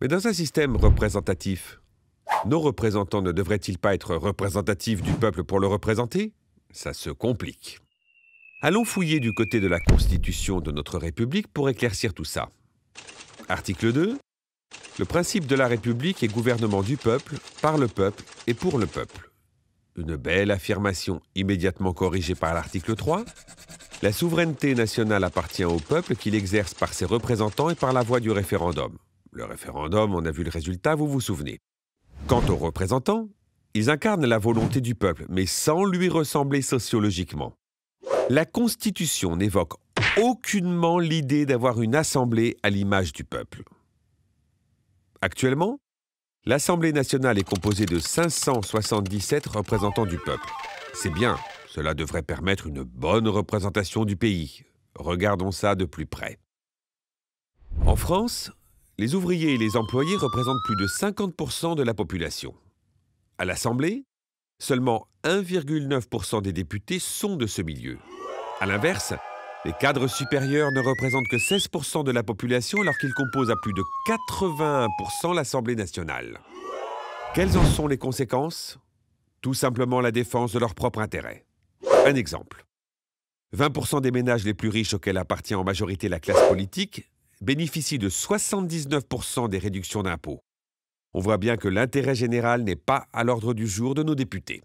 Mais dans un système représentatif, nos représentants ne devraient-ils pas être représentatifs du peuple pour le représenter Ça se complique. Allons fouiller du côté de la Constitution de notre République pour éclaircir tout ça. Article 2. Le principe de la République est gouvernement du peuple, par le peuple et pour le peuple. Une belle affirmation immédiatement corrigée par l'article 3. La souveraineté nationale appartient au peuple qui l'exerce par ses représentants et par la voie du référendum. Le référendum on a vu le résultat, vous vous souvenez. Quant aux représentants, ils incarnent la volonté du peuple, mais sans lui ressembler sociologiquement. La Constitution n'évoque aucunement l'idée d'avoir une assemblée à l'image du peuple. Actuellement, l'Assemblée nationale est composée de 577 représentants du peuple. C'est bien, cela devrait permettre une bonne représentation du pays. Regardons ça de plus près. En France, les ouvriers et les employés représentent plus de 50% de la population. À l'Assemblée, seulement 1,9% des députés sont de ce milieu. À l'inverse, les cadres supérieurs ne représentent que 16% de la population alors qu'ils composent à plus de 80% l'Assemblée nationale. Quelles en sont les conséquences Tout simplement la défense de leurs propres intérêts. Un exemple. 20% des ménages les plus riches auxquels appartient en majorité la classe politique bénéficient de 79% des réductions d'impôts. On voit bien que l'intérêt général n'est pas à l'ordre du jour de nos députés.